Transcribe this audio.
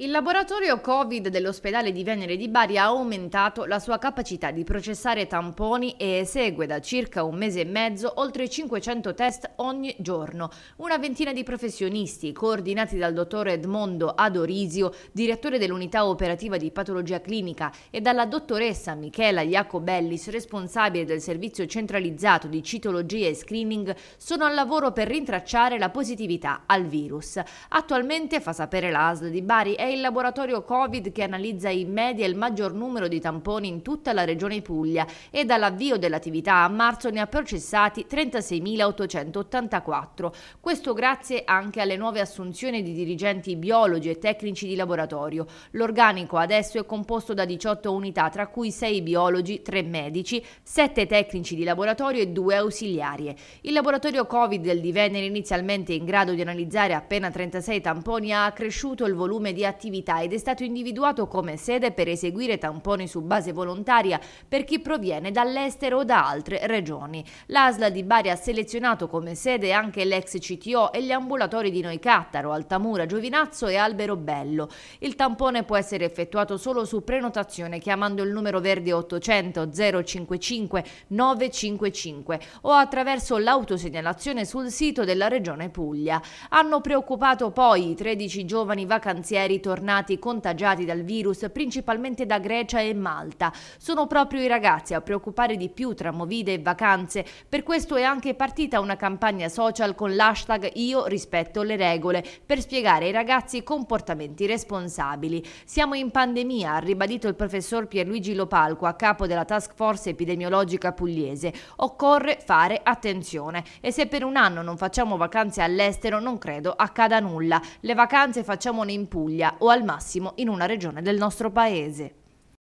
Il laboratorio Covid dell'ospedale di Venere di Bari ha aumentato la sua capacità di processare tamponi e esegue da circa un mese e mezzo oltre 500 test ogni giorno. Una ventina di professionisti, coordinati dal dottor Edmondo Adorisio, direttore dell'unità operativa di patologia clinica, e dalla dottoressa Michela Iacobellis, responsabile del servizio centralizzato di citologia e screening, sono al lavoro per rintracciare la positività al virus. Attualmente, fa sapere la l'ASL di Bari, è il laboratorio Covid che analizza in media il maggior numero di tamponi in tutta la regione Puglia e dall'avvio dell'attività a marzo ne ha processati 36.884. Questo grazie anche alle nuove assunzioni di dirigenti biologi e tecnici di laboratorio. L'organico adesso è composto da 18 unità, tra cui 6 biologi, 3 medici, 7 tecnici di laboratorio e 2 ausiliarie. Il laboratorio Covid del Di inizialmente in grado di analizzare appena 36 tamponi ha accresciuto il volume di attività attività ed è stato individuato come sede per eseguire tamponi su base volontaria per chi proviene dall'estero o da altre regioni. L'ASLA di Bari ha selezionato come sede anche l'ex CTO e gli ambulatori di Noicattaro, Altamura, Giovinazzo e Albero Bello. Il tampone può essere effettuato solo su prenotazione chiamando il numero verde 800 055 955 o attraverso l'autosegnalazione sul sito della Regione Puglia. Hanno preoccupato poi i 13 giovani vacanzieri tornati contagiati dal virus principalmente da Grecia e Malta. Sono proprio i ragazzi a preoccupare di più tra movide e vacanze, per questo è anche partita una campagna social con l'hashtag Io rispetto le regole per spiegare ai ragazzi comportamenti responsabili. Siamo in pandemia, ha ribadito il professor Pierluigi Lopalco a capo della task force epidemiologica pugliese. Occorre fare attenzione e se per un anno non facciamo vacanze all'estero non credo accada nulla. Le vacanze facciamone in Puglia, o al massimo in una regione del nostro paese.